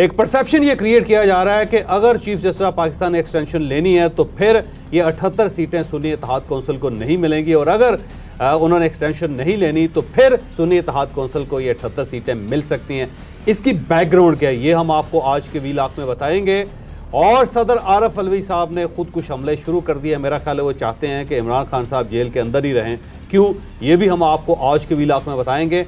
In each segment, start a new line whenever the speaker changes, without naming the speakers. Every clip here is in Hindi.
एक परसेप्शन ये क्रिएट किया जा रहा है कि अगर chief justice of Pakistan extension लेनी है तो फिर ये अठहत्तर सीटें सुनी इतिहाद कौंसिल को नहीं मिलेंगी और अगर उन्होंने एक्सटेंशन नहीं लेनी तो फिर सुनी इतिहाद कौंसिल को ये अठहत्तर सीटें मिल सकती हैं इसकी बैकग्राउंड क्या है ये हम आपको आज के लाख में बताएंगे और सदर आरफ अलवी साहब ने खुद कुछ हमले शुरू कर दिए मेरा ख्याल है वो चाहते हैं कि इमरान खान साहब जेल के अंदर ही रहें क्यों ये भी हम आपको आज के लाख में बताएंगे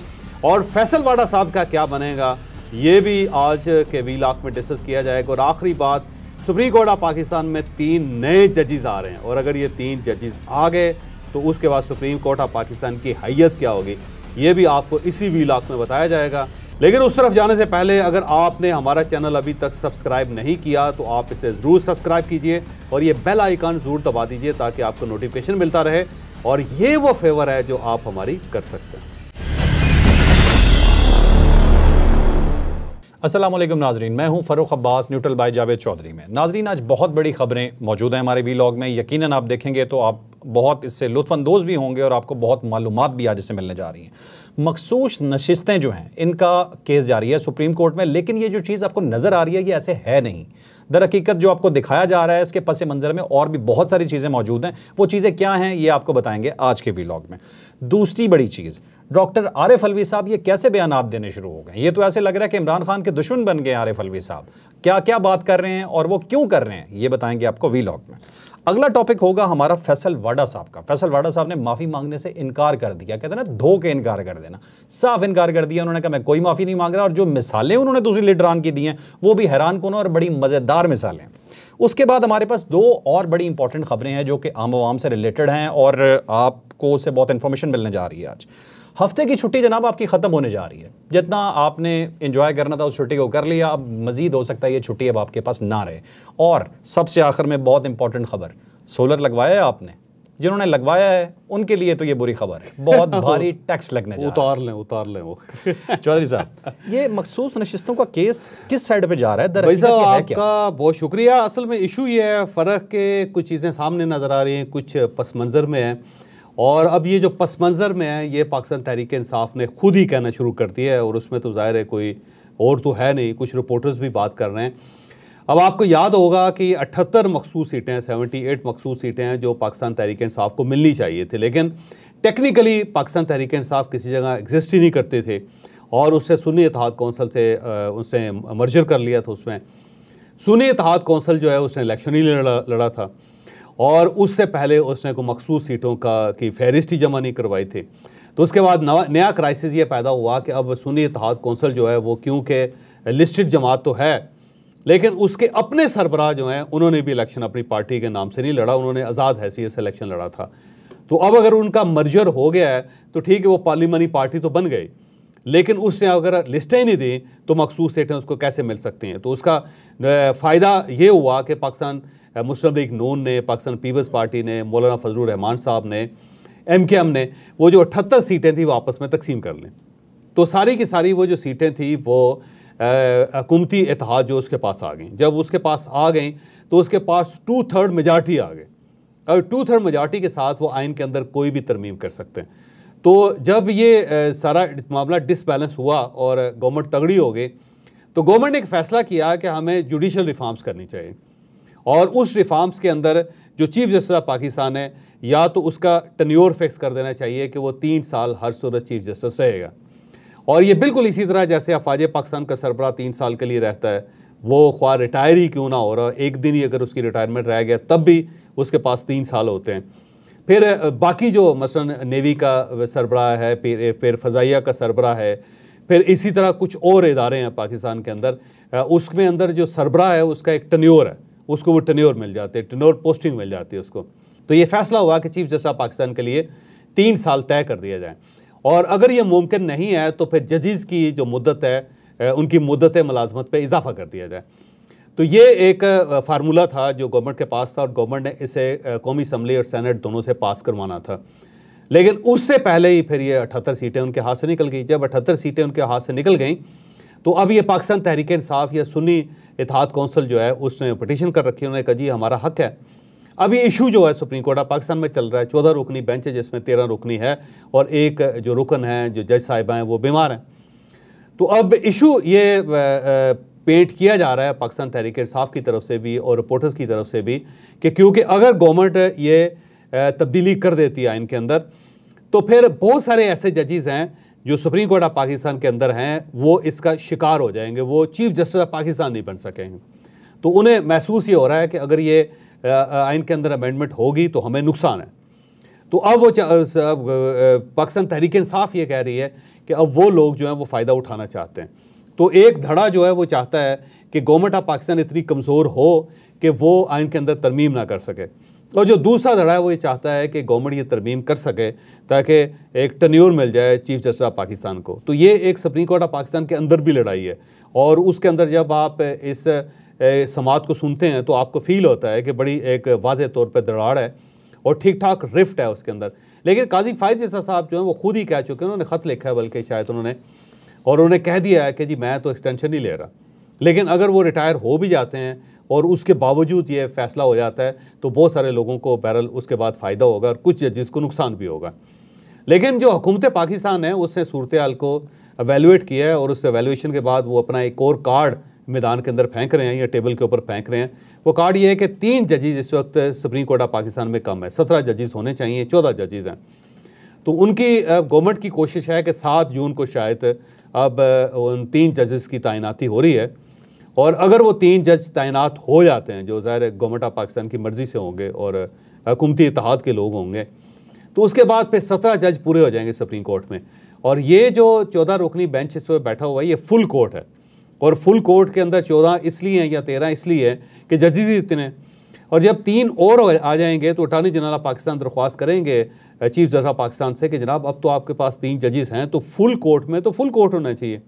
और फैसलवाडा साहब का क्या बनेगा ये भी आज के वी लाख में डिस्कस किया जाएगा और आखिरी बात सुप्रीम कोर्ट ऑफ पाकिस्तान में तीन नए जजेज आ रहे हैं और अगर ये तीन जजेज आ गए तो उसके बाद सुप्रीम कोर्ट ऑफ पाकिस्तान की हैत क्या होगी ये भी आपको इसी वी लाख में बताया जाएगा लेकिन उस तरफ जाने से पहले अगर आपने हमारा चैनल अभी तक सब्सक्राइब नहीं किया तो आप इसे ज़रूर सब्सक्राइब कीजिए और ये बेल आइकन ज़रूर दबा दीजिए ताकि आपको नोटिफिकेशन मिलता रहे और ये वो फेवर है जो आप हमारी कर सकते हैं
असलम नाजरीन मैं हूं फ़रूख अब्बास न्यूट्रल बाय जावेद चौधरी में नाजरीन आज बहुत बड़ी खबरें मौजूद हैं हमारे वीलॉग में यकीनन आप देखेंगे तो आप बहुत इससे लुफानंदोज़ भी होंगे और आपको बहुत मालूम भी आज इससे मिलने जा रही हैं मखसूस नशिस्तें जो हैं इनका केस जारी है सुप्रीम कोर्ट में लेकिन ये जो चीज़ आपको नज़र आ रही है ये ऐसे है नहीं दर हकीकत जो आपको दिखाया जा रहा है इसके पस मंज़र में और भी बहुत सारी चीज़ें मौजूद हैं वो चीज़ें क्या हैं ये आपको बताएंगे आज के वीलॉग में दूसरी बड़ी चीज़ डॉक्टर आरिफ अलवी साहब ये कैसे बयान देने शुरू हो गए ये तो ऐसे लग रहा है कि इमरान खान के दुश्मन बन गए आरिफ अलवी साहब क्या क्या बात कर रहे हैं और वो क्यों कर रहे हैं ये बताएंगे आपको वीलॉग में अगला टॉपिक होगा हमारा फैसल वाडा साहब का फैसल वाडा साहब ने माफ़ी मांगने से इनकार कर दिया कहते ना धो के इनकार कर देना साफ इनकार कर दिया उन्होंने कहा मैं कोई माफ़ी नहीं मांग रहा और जो मिसालें उन्होंने दूसरी लीडरान की दी हैं वो भी हैरान कौन और बड़ी मज़ेदार मिसालें उसके बाद हमारे पास दो और बड़ी इंपॉर्टेंट खबरें हैं जो कि आम आवाम से रिलेटेड हैं और आपको उससे बहुत इंफॉर्मेशन मिलने जा रही है आज हफ्ते की छुट्टी जनाब आपकी ख़त्म होने जा रही है जितना आपने इंजॉय करना था उस छुट्टी को कर लिया अब मज़ीद हो सकता है ये छुट्टी अब आपके पास ना रहे और सबसे आखिर में बहुत इंपॉर्टेंट खबर सोलर लगवाया है आपने जिन्होंने लगवाया है उनके लिए तो ये बुरी खबर है बहुत भारी टैक्स लगने जा उतार लें उतार लें वो चौधरी साहब ये मखसूस नशितों का केस किस साइड पे जा रहा है साहब आपका
बहुत शुक्रिया असल में इशू ये है फ़र्क के कुछ चीज़ें सामने नज़र आ रही हैं कुछ पस मंज़र में है और अब ये जो पस मंज़र में है ये पाकिस्तान तहरीक इंसाफ ने खुद ही कहना शुरू कर दिया है और उसमें तो ज़ाहिर है कोई और तो है नहीं कुछ रिपोर्टर्स भी बात कर रहे हैं अब आपको याद होगा कि अठहत्तर मखसूस सीटें हैं सेवेंटी एट मखसूस सीटें हैं जो पाकिस्तान तहरीक इंसाफ को मिलनी चाहिए थी लेकिन टेक्निकली पाकिस्तान तहरीक इंसाफ किसी जगह एग्जिस्ट ही नहीं करते थे और उससे सुनी इतिहाद कौंसल से उसने मर्जर कर लिया था उसमें सुनी इतिहाद कौंसल जो है उसने इलेक्शन ही लड़ा लड़ा था और उससे पहले उसने को मखसूस सीटों का की फहरिस्त ही जमा नहीं करवाई थी तो उसके बाद नया क्राइसिस ये पैदा हुआ कि अब सुनी इतिहाद कौंसल जो है वो क्योंकि लिस्टेड जमात तो है लेकिन उसके अपने सरबराह जो हैं उन्होंने भी इलेक्शन अपनी पार्टी के नाम से नहीं लड़ा उन्होंने आज़ाद हैसियत से इलेक्शन लड़ा था तो अब अगर उनका मर्जर हो गया है तो ठीक है वो पार्लिमानी पार्टी तो बन गई लेकिन उसने अगर लिस्टें नहीं दी तो मखसूस सीटें उसको कैसे मिल सकती हैं तो उसका फ़ायदा ये हुआ कि पाकिस्तान मुस्लिम लीग नून ने पाकिस्तान पीपल्स पार्टी ने मौलाना फजल रहमान साहब ने एम के एम ने वो जो अठहत्तर सीटें थी वो आपस में तकसीम कर लें तो सारी की सारी वो जो सीटें थी वो हकूमती इतिहाद जो उसके पास आ गई जब उसके पास आ गई तो उसके पास टू थर्ड मेजार्टी आ गई और टू थर्ड मेजार्टी के साथ वो आइन के अंदर कोई भी तरमीम कर सकते हैं तो जब ये सारा मामला डिसबैलेंस हुआ और गवर्नमेंट तगड़ी हो गई तो गवर्नमेंट ने एक फ़ैसला किया कि हमें जुडिशल रिफॉर्म्स करनी चाहिए और उस रिफॉर्म्स के अंदर जो चीफ जस्टिस ऑफ पाकिस्तान है या तो उसका टन्योर फिक्स कर देना चाहिए कि वो तीन साल हर सूरत चीफ जस्टिस रहेगा और ये बिल्कुल इसी तरह जैसे अफवाज पाकिस्तान का सरबरा तीन साल के लिए रहता है वो ख्वा रिटायर ही क्यों ना हो रहा एक दिन ही अगर उसकी रिटायरमेंट रह गया तब भी उसके पास तीन साल होते हैं फिर बाकी जो मसलन नेवी का सरबराह है फिर फिर फ़जाइया का सरबरा है फिर इसी तरह कुछ और इदारे हैं पाकिस्तान के अंदर उसमें अंदर जो सरबरा है उसका एक टन्योर है उसको वो टनोर मिल जाते हैं टनोर पोस्टिंग मिल जाती है उसको तो ये फैसला हुआ कि चीफ जस्टिस ऑफ पाकिस्तान के लिए तीन साल तय कर दिया जाए और अगर ये मुमकिन नहीं है तो फिर जजेस की जो मुद्दत है उनकी मुद्दत मुलाजमत पर इजाफा कर दिया जाए तो ये एक फार्मूला था जो गवर्नमेंट के पास था और गवर्नमेंट ने इसे कौमी असम्बली और सैनट दोनों से पास करवाना था लेकिन उससे पहले ही फिर ये अठहत्तर सीटें उनके हाथ से निकल गई जब अठहत्तर सीटें उनके हाथ से निकल गई तो अब ये पाकिस्तान तहरीक इंसाफ या सुन्नी इतिहाद कौंसिल जो है उसने पटिशन कर रखी है उन्होंने कहा जी हमारा हक है अब ये इशू जो है सुप्रीम कोर्ट ऑफ पाकिस्तान में चल रहा है चौदह रुकनी बेंच है जिसमें तेरह रुकनी है और एक जो रुकन है जो जज साहिबा हैं वो बीमार हैं तो अब इशू ये पेंट किया जा रहा है पाकिस्तान तहरीक इंसाफ की तरफ से भी और रिपोर्टर्स की तरफ से भी कि क्योंकि अगर गवर्नमेंट ये तब्दीली कर देती है इनके अंदर तो फिर बहुत सारे ऐसे जजेज़ हैं जो सुप्रीम कोर्ट ऑफ पाकिस्तान के अंदर हैं वो इसका शिकार हो जाएंगे वो चीफ जस्टिस ऑफ पाकिस्तान नहीं बन सकेंगे तो उन्हें महसूस ये हो रहा है कि अगर ये आइन के अंदर अमेंडमेंट होगी तो हमें नुकसान है तो अब वो पाकिस्तान तहरीक इंसाफ ये कह रही है कि अब वो लोग जो हैं वो फ़ायदा उठाना चाहते हैं तो एक धड़ा जो है वो चाहता है कि गवर्नमेंट ऑफ पाकिस्तान इतनी कमज़ोर हो कि वो आइन के अंदर तरमीम ना कर सके और जो दूसरा धड़ा है वो ये चाहता है कि गवर्नमेंट ये तरमीम कर सके ताकि एक टन्योर मिल जाए चीफ जस्टिस ऑफ पाकिस्तान को तो ये एक सुप्रीम कोर्ट ऑफ पाकिस्तान के अंदर भी लड़ाई है और उसके अंदर जब आप इस समात को सुनते हैं तो आपको फील होता है कि बड़ी एक वाज तौर पर दराड़ है और ठीक ठाक रिफ्ट है उसके अंदर लेकिन काजी फायद जैसा साहब जो है वो खुद ही कह चुके हैं उन्होंने ख़त लिखा है बल्कि शायद उन्होंने और उन्होंने कह दिया है कि जी मैं तो एक्सटेंशन नहीं ले रहा लेकिन अगर वो रिटायर हो भी जाते हैं और उसके बावजूद ये फैसला हो जाता है तो बहुत सारे लोगों को बहरल उसके बाद फ़ायदा होगा और कुछ जजिस को नुकसान भी होगा लेकिन जो हुकूमत पाकिस्तान है उसने सूरत हाल को एवेलुएट किया है और उस एवेलुएशन के बाद वो अपना एक और कार्ड मैदान के अंदर फेंक रहे हैं या टेबल के ऊपर फेंक रहे हैं वो कार्ड ये है कि तीन जजेज इस वक्त सुप्रीम कोर्ट ऑफ पाकिस्तान में कम है सत्रह जजेज होने चाहिए चौदह जजेज हैं तो उनकी गवर्नमेंट की कोशिश है कि सात जून को शायद अब उन तीन जजेस की तैनाती हो रही है और अगर वो तीन जज तैनात हो जाते हैं जो ज़ाहिर गवर्नमेंट ऑफ पाकिस्तान की मर्ज़ी से होंगे और हुकूमती इतिहाद के लोग होंगे तो उसके बाद फिर सत्रह जज पूरे हो जाएंगे सुप्रीम कोर्ट में और ये जो चौदह रुकनी बेंच इस पर बैठा हुआ है ये फुल कोर्ट है और फुल कोर्ट के अंदर चौदह इसलिए हैं या तेरह इसलिए है कि जजेज ही इतने हैं और जब तीन और आ जाएंगे तो अटारनी जनरल ऑफ पाकिस्तान दरख्वास्त करेंगे चीफ ऑफ पाकिस्तान से कि जनाब अब तो आपके पास तीन जजेस हैं तो फुल कोर्ट में तो फुल कोर्ट होना चाहिए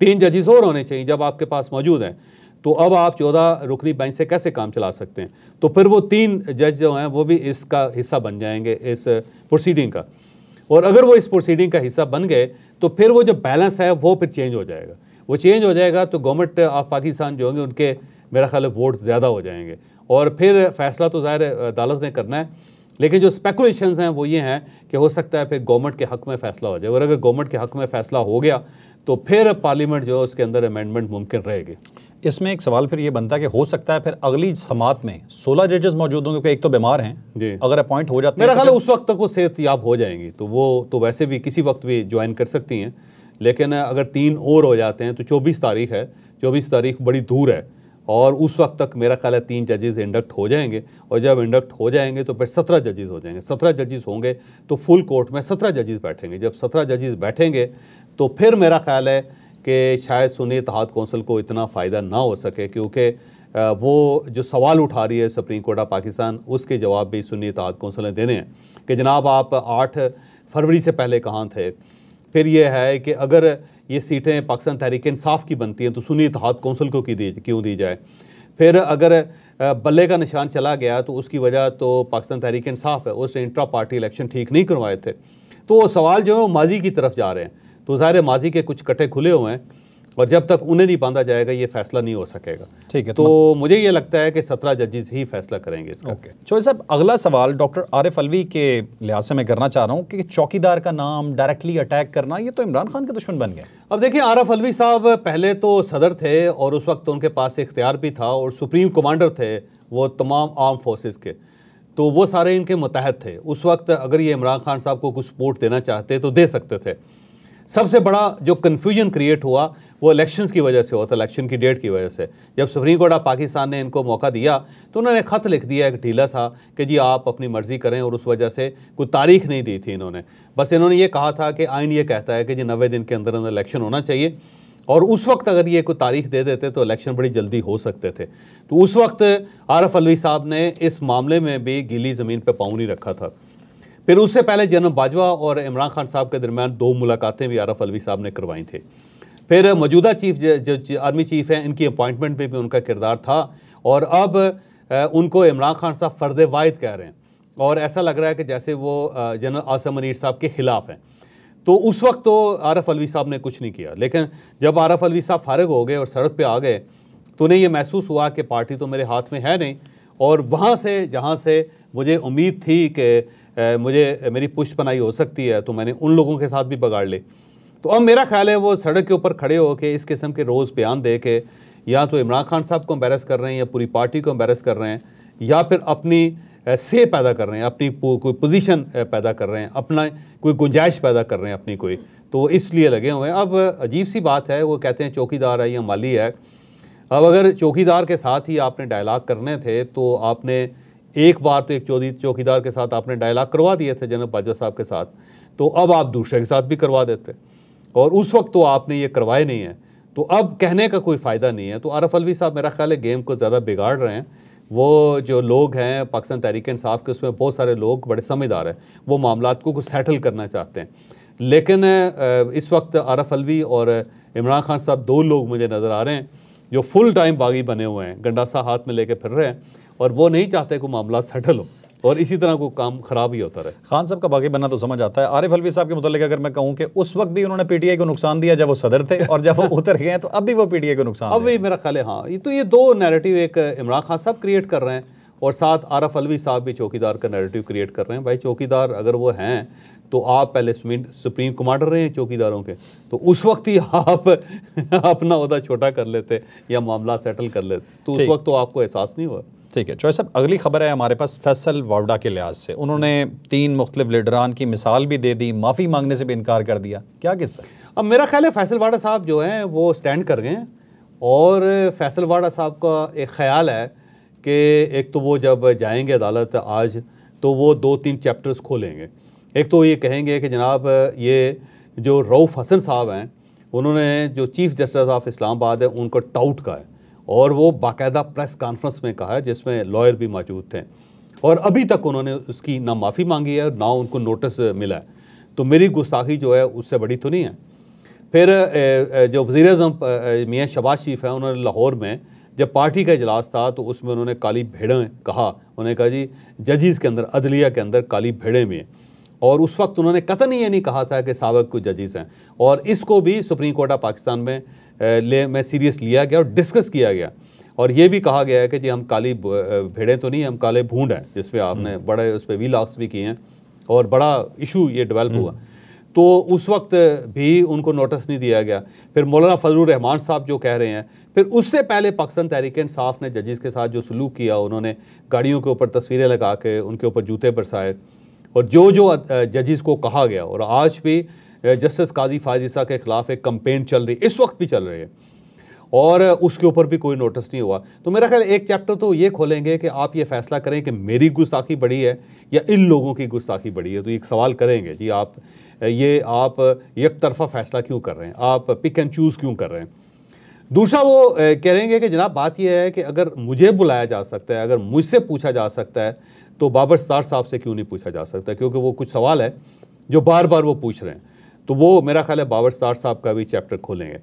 तीन जजेस और होने चाहिए जब आपके पास मौजूद हैं तो अब आप चौदह रुकनी बेंच से कैसे काम चला सकते हैं तो फिर वो तीन जज जो हैं वो भी इसका हिस्सा बन जाएंगे इस प्रोसीडिंग का और अगर वो इस प्रोसीडिंग का हिस्सा बन गए तो फिर वो जो बैलेंस है वो फिर चेंज हो जाएगा वो चेंज हो जाएगा तो गवर्नमेंट ऑफ पाकिस्तान जो होंगे उनके मेरा ख्याल वोट ज़्यादा हो जाएंगे और फिर फैसला तो ज़ाहिर अदालत ने करना है लेकिन जो स्पेकुलेशन हैं वो ये हैं कि हो सकता है फिर गवर्नमेंट के हक में फ़ैसला हो जाए और अगर
गवर्नमेंट के हक में फ़ैसला हो गया तो फिर पार्लियामेंट जो है उसके अंदर अमेंडमेंट मुमकिन रहेगी इसमें एक सवाल फिर ये बनता है कि हो सकता है फिर अगली समात में 16 जजेस मौजूद होंगे क्योंकि एक तो बीमार हैं जी अगर अपॉइंट हो जाते मेरा तो ख्याल उस
वक्त तक वो याब हो जाएंगी तो वो तो वैसे भी किसी वक्त भी ज्वाइन कर सकती हैं लेकिन अगर तीन और हो जाते हैं तो चौबीस तारीख है चौबीस तारीख बड़ी दूर है और उस वक्त तक मेरा ख्याल है तीन जजेस इंडक्ट हो जाएंगे और जब इंडक्ट हो जाएंगे तो फिर सत्रह जजेस हो जाएंगे सत्रह जजेस होंगे तो फुल कोर्ट में सत्रह जजेस बैठेंगे जब सत्रह जजेस बैठेंगे तो फिर मेरा ख्याल है कि शायद सुनी इतिहाद कौंसिल को इतना फ़ायदा ना हो सके क्योंकि वो जो सवाल उठा रही है सुप्रीम कोर्ट ऑफ पाकिस्तान उसके जवाब भी सुनी इतिहाद कौंसिल ने देने हैं कि जनाब आप आठ फरवरी से पहले कहाँ थे फिर यह है कि अगर ये सीटें पाकिस्तान तहरीक इंसाफ की बनती हैं तो सुनी इतिहाद कौंसिल को की दी क्यों दी जाए फिर अगर बल्ले का निशान चला गया तो उसकी वजह तो पाकिस्तान तहरीक इंसाफ है उसने इंट्रा पार्टी इलेक्शन ठीक नहीं करवाए थे तो वो सवाल जो है वो माजी की तरफ जा रहे हैं तो ज़ाहिर माजी के कुछ कटे खुले हुए हैं और जब तक उन्हें नहीं बांधा जाएगा ये फैसला नहीं हो
सकेगा ठीक है तो, तो मुझे ये लगता है कि सत्रह जजेज ही फैसला करेंगे इसका ओके चोई साहब अगला सवाल डॉक्टर आरिफ अलवी के लिहाज से मैं करना चाह रहा हूँ कि चौकीदार का नाम डायरेक्टली अटैक करना ये तो इमरान खान के दुश्मन बन गए अब देखिए आरफ अलवी साहब पहले तो सदर थे और उस वक्त
उनके पास इख्तियार भी था और सुप्रीम कमांडर थे वो तमाम आर्म फोर्सेज के तो वो सारे इनके मुतहद थे उस वक्त अगर ये इमरान खान साहब को कुछ सपोर्ट देना चाहते तो दे सकते थे सबसे बड़ा जो कन्फ्यूजन क्रिएट हुआ वो इलेक्शंस की वजह से हुआ था इलेक्शन की डेट की वजह से जब सुप्रीम कोर्ट ऑफ पाकिस्तान ने इनको मौका दिया तो उन्होंने ख़त लिख दिया एक ढीला सा कि जी आप अपनी मर्ज़ी करें और उस वजह से कोई तारीख नहीं दी थी इन्होंने बस इन्होंने ये कहा था कि आइन ये कहता है कि जी नबे दिन के अंदर अंदर इलेक्शन होना चाहिए और उस वक्त अगर ये कोई तारीख दे देते तो इलेक्शन बड़ी जल्दी हो सकते थे तो उस वक्त आरफ अलवी साहब ने इस मामले में भी गीली ज़मीन पर पाँव नहीं रखा था फिर उससे पहले जनरल बाजवा और इमरान खान साहब के दरमियान दो मुलाकातें भी आरफ अलवी साहब ने करवाई थी फिर मौजूदा चीफ जो आर्मी चीफ हैं इनकी अपॉइंटमेंट में भी उनका किरदार था और अब उनको इमरान खान साहब फ़र्द वायद कह रहे हैं और ऐसा लग रहा है कि जैसे वो जनरल आसम मनीर साहब के ख़िलाफ़ हैं तो उस वक्त तो आरफ अलवी साहब ने कुछ नहीं किया लेकिन जब आरफ अलवी साहब फारग हो गए और सड़क पर आ गए तो उन्हें यह महसूस हुआ कि पार्टी तो मेरे हाथ में है नहीं और वहाँ से जहाँ से मुझे उम्मीद थी कि मुझे मेरी पुष्ट पनाई हो सकती है तो मैंने उन लोगों के साथ भी बगाड़ ली तो अब मेरा ख्याल है वो सड़क के ऊपर खड़े होकर इस किस्म के रोज़ बयान दे के या तो इमरान खान साहब को अम्बेरस कर रहे हैं या पूरी पार्टी को अम्बेरस कर रहे हैं या फिर अपनी से पैदा कर रहे हैं अपनी कोई पोजीशन पैदा कर रहे हैं अपना कोई गुंजाइश पैदा कर रहे हैं अपनी कोई तो इसलिए लगे हुए हैं अब अजीब सी बात है वो कहते हैं चौकीदार है या माली है अब अगर चौकीदार के साथ ही आपने डायलाग करने थे तो आपने एक बार तो एक चौधरी चौकीदार के साथ आपने डायलॉग करवा दिए थे जनरल बाजवा साहब के साथ तो अब आप दूसरे के साथ भी करवा देते और उस वक्त तो आपने ये करवाए नहीं है तो अब कहने का कोई फ़ायदा नहीं है तो आरफ अलवी साहब मेरा ख्याल है गेम को ज़्यादा बिगाड़ रहे हैं वो जो लोग हैं पाकिस्तान तहरीक इंसाफ के उसमें बहुत सारे लोग बड़े समझदार हैं वो मामला को कुछ सेटल करना चाहते हैं लेकिन इस वक्त आरफ अलवी और इमरान खान साहब दो लोग मुझे नज़र आ रहे हैं जो फुल टाइम बागी बने हुए हैं गंडासा हाथ में लेके फिर रहे हैं और वो नहीं चाहते कि मामला सेटल हो और
इसी तरह को काम खराब ही होता रहे खान साहब का बाकी बनना तो समझ आता है आरिफ अलवी साहब के मतलब अगर मैं कहूँ कि उस वक्त भी उन्होंने पीटीआई को नुकसान दिया जब वो सदर थे और जब वो उतर गए हैं तो अब भी वो पीटीआई को नुकसान अब भी मेरा ख्याल है हाँ
ये तो ये दो नैरेटिव एक इमरान खान साहब क्रिएट कर रहे हैं और साथ आरफ अलवी साहब भी चौकीदार का नैरेटिव क्रिएट कर रहे हैं भाई चौकीदार अगर वो हैं तो आप पहले सुप्रीम कमांडर रहे हैं चौकीदारों के तो उस वक्त ही आप अपना उदा छोटा कर लेते या मामला
सेटल कर लेते तो उस वक्त तो आपको एहसास नहीं हुआ ठीक है चौहस साहब अगली खबर है हमारे पास फैसल वावडा के लिहाज से उन्होंने तीन मुख्तलिफ लीडरान की मिसाल भी दे दी माफ़ी मांगने से भी इनकार कर दिया क्या किस्सा अब मेरा ख्याल है फैसल वाडा साहब जो हैं वो स्टैंड कर गए हैं और फैसल
वाडा साहब का एक ख्याल है कि एक तो वो जब जाएंगे अदालत आज तो वो दो तीन चैप्टर्स खोलेंगे एक तो ये कहेंगे कि जनाब ये जो रऊफ़ हसन साहब हैं उन्होंने जो चीफ़ जस्टिस ऑफ इस्लामाबाद है उनको टाउट का है और वो बाकायदा प्रेस कॉन्फ्रेंस में कहा जिसमें लॉयर भी मौजूद थे और अभी तक उन्होंने उसकी ना माफ़ी मांगी है ना उनको नोटिस मिला है तो मेरी गुस्ताखी जो है उससे बड़ी तो नहीं है फिर जो वज़ी अजम मियाँ शबाज शरीफ हैं उन्होंने लाहौर में जब पार्टी का इजलास था तो उसमें उन्होंने काली भेड़ें कहा उन्होंने कहा जी जजिस के अंदर अदलिया के अंदर काली भेड़ें भी हैं और उस वक्त उन्होंने कतन ये नहीं कहा था कि सबक को जजेस हैं और इसको भी सुप्रीम कोर्ट ऑफ पाकिस्तान में ले में सीरियस लिया गया और डिस्कस किया गया और ये भी कहा गया है कि जी हम काली भेड़ें तो नहीं हम काले भूड हैं जिस पर आपने हम्म। बड़े उस पर वी भी किए हैं और बड़ा इशू ये डेवलप हुआ हम्म। तो उस वक्त भी उनको नोटिस नहीं दिया गया फिर मौलाना फजल रहमान साहब जो कह रहे हैं फिर उससे पहले पाकिस्तान तहरीक इंसाफ ने जजिस के साथ जो सलूक किया उन्होंने गाड़ियों के ऊपर तस्वीरें लगा के उनके ऊपर जूते बरसाए और जो जो जजिस को कहा गया और आज भी जस्टिस काजी फाजिसा के ख़िलाफ़ एक कंपेन चल रही इस वक्त भी चल रही है और उसके ऊपर भी कोई नोटिस नहीं हुआ तो मेरा ख्याल एक चैप्टर तो ये खोलेंगे कि आप ये फैसला करें कि मेरी गुस्ताखी बड़ी है या इन लोगों की गुस्ताखी बड़ी है तो एक सवाल करेंगे जी आप ये आप एक तरफा फैसला क्यों कर रहे हैं आप पिक एंड चूज़ क्यों कर रहे हैं दूसरा वो कह हैं कि जनाब बात यह है कि अगर मुझे बुलाया जा सकता है अगर मुझसे पूछा जा सकता है तो बाबर सार साहब से क्यों नहीं पूछा जा सकता क्योंकि वो कुछ सवाल है जो बार बार वो पूछ रहे हैं तो वो मेरा ख्याल है बाबर स्टार साहब का भी चैप्टर खोलेंगे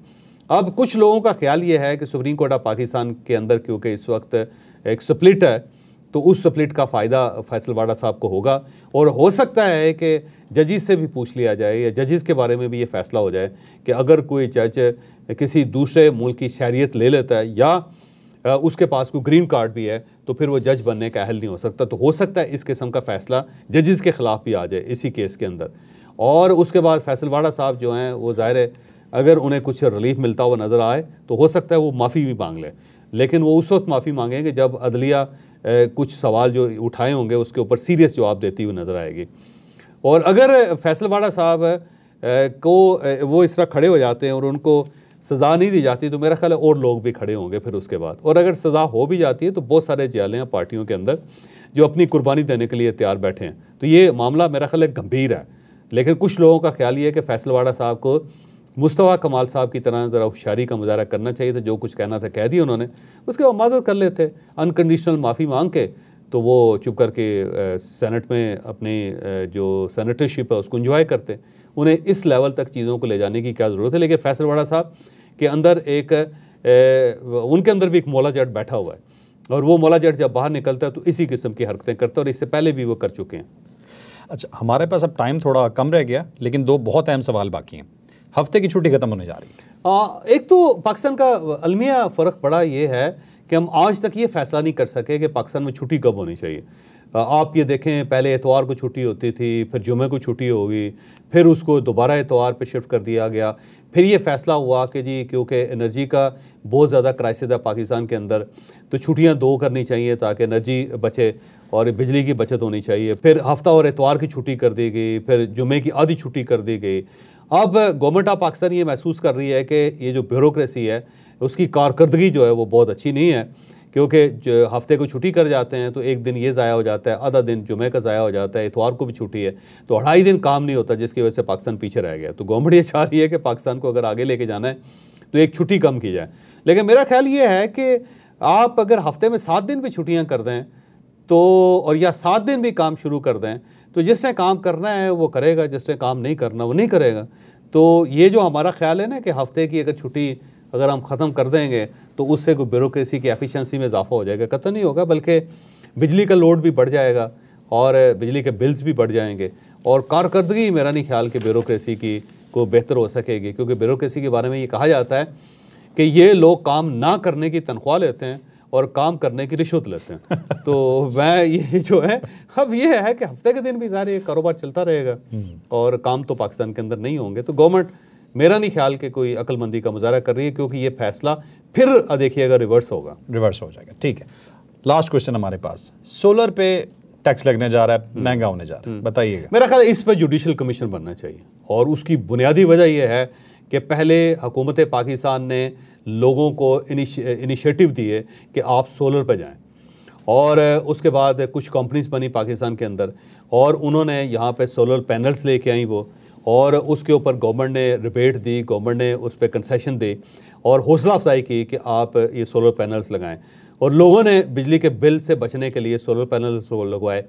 अब कुछ लोगों का ख्याल ये है कि सुप्रीम कोर्ट ऑफ पाकिस्तान के अंदर क्योंकि इस वक्त एक स्प्लिट है तो उस स्प्लिट का फ़ायदा फैसलवाड़ा साहब को होगा और हो सकता है कि जजिस से भी पूछ लिया जाए या जजिस के बारे में भी ये फैसला हो जाए कि अगर कोई जज किसी दूसरे मुल्क की शहरीत ले लेता है या उसके पास कोई ग्रीन कार्ड भी है तो फिर वो जज बनने का अहल नहीं हो सकता तो हो सकता है इस किस्म का फैसला जजिस के ख़िलाफ़ भी आ जाए इसी केस के अंदर और उसके बाद फैसलवाड़ा साहब जो हैं वो ज़ाहिर है अगर उन्हें कुछ रिलीफ मिलता हुआ नज़र आए तो हो सकता है वो माफ़ी भी मांग लें लेकिन वो उस वक्त माफ़ी मांगेंगे जब अदलिया कुछ सवाल जो उठाए होंगे उसके ऊपर सीरियस जवाब देती हुई नज़र आएगी और अगर फैसलवाड़ा साहब को वो इस तरह खड़े हो जाते हैं और उनको सज़ा नहीं दी जाती तो मेरा ख्याल है और लोग भी खड़े होंगे फिर उसके बाद और अगर सज़ा हो भी जाती है तो बहुत सारे जयाले हैं पार्टियों के अंदर जो अपनी कुर्बानी देने के लिए तैयार बैठे हैं तो ये मामला मेरा ख्याल है गंभीर है लेकिन कुछ लोगों का ख्याल ये है कि फैसलवाड़ा साहब को मुस्तफ़ा कमाल साहब की तरह ज़रा होशियारी का मुजाहरा करना चाहिए था जो कुछ कहना था कह दिया उन्होंने उसके बाद माजत कर लेते अनकंडीशनल माफ़ी मांग के तो वो चुप करके सेनेट में अपनी जो सेनेटरशिप है उसको इंजॉय करते उन्हें इस लेवल तक चीज़ों को ले जाने की क्या ज़रूरत है लेकिन फैसलवाड़ा साहब के अंदर एक ए, उनके अंदर भी एक मौला जट बैठा हुआ है और वो मौला जट जब बाहर निकलता है तो इसी किस्म की हरकतें करता है और इससे पहले भी वो
कर चुके हैं अच्छा हमारे पास अब टाइम थोड़ा कम रह गया लेकिन दो बहुत अहम सवाल बाकी हैं हफ्ते की छुट्टी ख़त्म होने जा रही है एक तो पाकिस्तान का अलमिया फ़र्क पड़ा ये
है कि हम आज तक ये फैसला नहीं कर सके कि पाकिस्तान में छुट्टी कब होनी चाहिए आप ये देखें पहले एतवार को छुट्टी होती थी फिर जुमे को छुट्टी होगी फिर उसको दोबारा एतवार पे शिफ्ट कर दिया गया फिर ये फैसला हुआ कि जी क्योंकि एनर्जी का बहुत ज़्यादा क्राइसिस है पाकिस्तान के अंदर तो छुट्टियां दो करनी चाहिए ताकि एनर्जी बचे और बिजली की बचत होनी चाहिए फिर हफ्ता और एतवार की छुट्टी कर दी गई फिर जुमे की आधी छुट्टी कर दी गई अब गवर्नमेंट ऑफ पाकिस्तान ये महसूस कर रही है कि ये जो ब्यूरोसी है उसकी कारकर्दगी जो है वो बहुत अच्छी नहीं है क्योंकि हफ्ते को छुट्टी कर जाते हैं तो एक दिन ये ज़ाया हो जाता है आधा दिन जुमे का ज़ाया हो जाता है इतवार को भी छुट्टी है तो अढ़ाई दिन काम नहीं होता जिसकी वजह से पाकिस्तान पीछे रह गया तो गवर्नमेंट ये चाह रही है कि पाकिस्तान को अगर आगे लेके जाना है तो एक छुट्टी कम की जाए लेकिन मेरा ख्याल ये है कि आप अगर हफ्ते में सात दिन भी छुट्टियाँ कर दें तो और या सात दिन भी काम शुरू कर दें तो जिसने काम करना है वो करेगा जिसने काम नहीं करना वो नहीं करेगा तो ये जो हमारा ख्याल है ना कि हफ्ते की अगर छुट्टी अगर हम ख़त्म कर देंगे तो उससे कोई ब्यूरोसी की एफिशिएंसी में इजाफा हो जाएगा कतन नहीं होगा बल्कि बिजली का लोड भी बढ़ जाएगा और बिजली के बिल्स भी बढ़ जाएंगे और कारकर्दगी मेरा नहीं ख्याल कि ब्यूरोसी की को बेहतर हो सकेगी क्योंकि ब्यूरोसी के बारे में ये कहा जाता है कि ये लोग काम ना करने की तनख्वाह लेते हैं और काम करने की रिश्वत लेते हैं तो मैं ये जो है अब ये है कि हफ्ते के दिन भी सारे ये कारोबार चलता रहेगा हम्म। और काम तो पाकिस्तान के अंदर नहीं होंगे तो गवर्नमेंट मेरा नहीं ख्याल कि कोई अकलमंदी का मुजाहरा कर रही है क्योंकि ये फैसला फिर देखिएगा रिवर्स
होगा रिवर्स हो जाएगा ठीक है लास्ट क्वेश्चन हमारे पास सोलर पे टैक्स लगने जा रहा है हम्म। महंगा होने जा रहा है हम्म। बताइएगा मेरा ख्याल इस पर जुडिशल कमीशन बनना चाहिए और उसकी बुनियादी वजह
यह है कि पहले हुकूमत पाकिस्तान ने लोगों को इनिशिएटिव दिए कि आप सोलर पर जाएं और उसके बाद कुछ कंपनीज बनी पाकिस्तान के अंदर और उन्होंने यहाँ पे सोलर पैनल्स लेके आई वो और उसके ऊपर गवर्नमेंट ने रिबेट दी गवर्नमेंट ने उस पर कंसेशन दी और हौसला अफजाई की कि आप ये सोलर पैनल्स लगाएं और लोगों ने बिजली के बिल से बचने के लिए सोलर पैनल्स लगवाए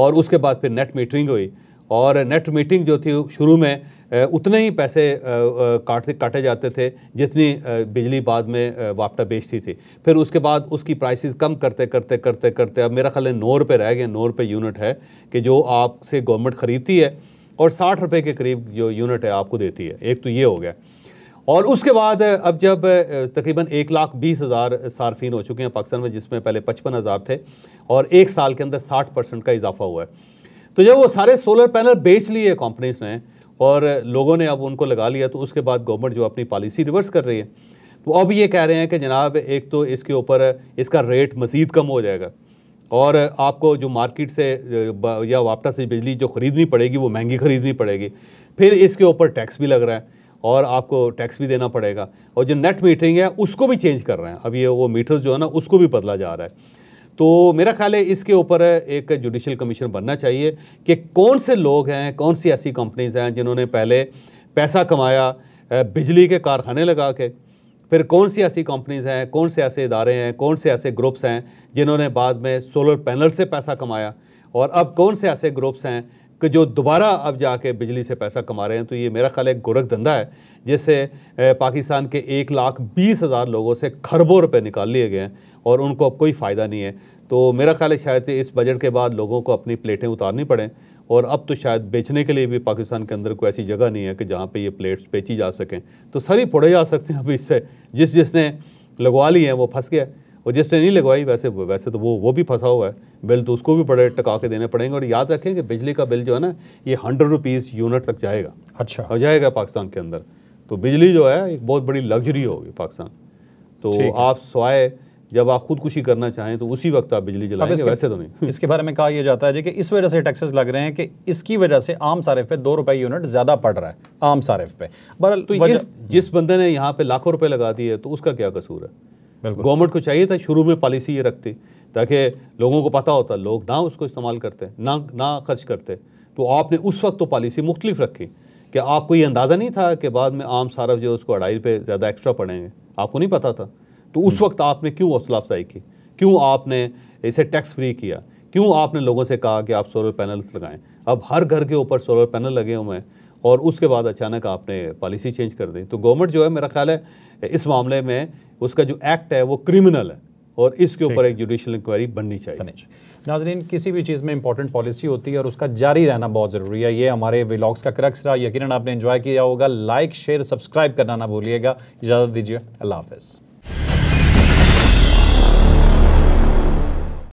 और उसके बाद फिर नेट मीटरिंग हुई और नेट मीटिंग जो थी शुरू में उतने ही पैसे काटते काटे जाते थे जितनी बिजली बाद में वापटा बेचती थी फिर उसके बाद उसकी प्राइसेस कम करते करते करते करते अब मेरा ख्याल है नौ रुपये रह गए नौ रुपये यूनिट है कि जो आपसे गवर्नमेंट ख़रीदती है और साठ रुपये के करीब जो यूनिट है आपको देती है एक तो ये हो गया और उसके बाद अब जब तकरीबन एक लाख बीस हज़ार सार्फिन हो चुके हैं पाकिस्तान में जिसमें पहले पचपन हज़ार थे और एक साल के अंदर साठ परसेंट का इजाफा हुआ है तो जब वो सारे सोलर पैनल बेच लिए कंपनीज ने और लोगों ने अब उनको लगा लिया तो उसके बाद गवर्नमेंट जो अपनी पॉलिसी रिवर्स कर रही है तो अब ये कह रहे हैं कि जनाब एक तो इसके ऊपर इसका रेट मज़ीद कम हो जाएगा और आपको जो मार्केट से या वापटा से बिजली जो ख़रीदनी पड़ेगी वो महंगी ख़रीदनी पड़ेगी फिर इसके ऊपर टैक्स भी लग रहा है और आपको टैक्स भी देना पड़ेगा और जो नेट मीटरिंग है उसको भी चेंज कर रहे हैं अब ये वो मीटर्स जो है ना उसको भी बदला जा रहा है तो मेरा ख्याल है इसके ऊपर एक जुडिशल कमीशन बनना चाहिए कि कौन से लोग हैं कौन सी ऐसी कंपनीज हैं जिन्होंने पहले पैसा कमाया बिजली के कारखाने लगा के फिर कौन सी ऐसी कंपनीज हैं कौन से ऐसे इदारे हैं कौन से ऐसे ग्रुप्स हैं जिन्होंने बाद में सोलर पैनल से पैसा कमाया और अब कौन से ऐसे ग्रुप्स हैं कि जो दोबारा अब जाके बिजली से पैसा कमा रहे हैं तो ये मेरा ख्याल एक गोरख धंधा है जिससे पाकिस्तान के एक लाख बीस हज़ार लोगों से खरबों रुपए निकाल लिए गए हैं और उनको अब कोई फ़ायदा नहीं है तो मेरा ख्याल है शायद इस बजट के बाद लोगों को अपनी प्लेटें उतारनी पड़ें और अब तो शायद बेचने के लिए भी पाकिस्तान के अंदर कोई ऐसी जगह नहीं है कि जहाँ पर ये प्लेट्स बेची जा सकें तो सर ही फोड़े जा सकते हैं अभी इससे जिस जिसने लगवा ली हैं वो फंस गया और जिसने नहीं लगवाई वैसे वैसे तो वो वो भी फंसा हुआ है बिल तो उसको भी बड़े टका के देने पड़ेंगे और याद रखें कि बिजली का बिल जो है ना ये हंड्रेड रुपीज़ यूनिट तक जाएगा अच्छा हो जाएगा पाकिस्तान के अंदर तो बिजली जो है एक बहुत बड़ी लग्जरी होगी पाकिस्तान तो आप स्वाए जब आप खुदकुशी करना चाहें तो उसी वक्त आप बिजली जलाएंगे वैसे तो नहीं
इसके बारे में कहा यह जाता है जी कि इस वजह से टैक्सेस लग रहे हैं कि इसकी वजह से आम सारे पे दो रुपए यूनिट ज़्यादा पड़ रहा है आम सारे पे बहरहाल तो जिस बंदे ने यहाँ पे लाखों रुपए लगा दिए तो उसका क्या कसूर है गवर्नमेंट को
चाहिए था शुरू में पॉलिसी ये रखती ताकि लोगों को पता होता लोग ना उसको इस्तेमाल करते ना ना खर्च करते तो आपने उस वक्त तो पॉलिसी मुख्तलिफ रखी कि आपको ये अंदाज़ा नहीं था कि बाद में आम सारा जो उसको अढ़ाई रुपये ज़्यादा एक्स्ट्रा पड़ेंगे आपको नहीं पता था तो उस हम्म। वक्त आपने क्यों हौसला अफजाई की क्यों आपने इसे टैक्स फ्री किया क्यों आपने लोगों से कहा कि आप सोलर पैनल्स लगाएं अब हर घर के ऊपर सोलर पैनल लगे हुए हैं और उसके बाद अचानक आपने पॉलिसी चेंज कर दी तो गवर्नमेंट जो है मेरा ख्याल है इस मामले में उसका जो एक्ट है वो क्रिमिनल
है और इसके ऊपर एक जुडिशियल इंक्वायरी बननी चाहिए नाजरीन किसी भी चीज़ में इंपॉर्टेंट पॉलिसी होती है और उसका जारी रहना बहुत ज़रूरी है ये हमारे व्लॉग्स का क्रक्स रहा यकीन आपने इन्जॉय किया होगा लाइक शेयर सब्सक्राइब करना ना भूलिएगा इजाज़त दीजिए अल्लाह हाफ़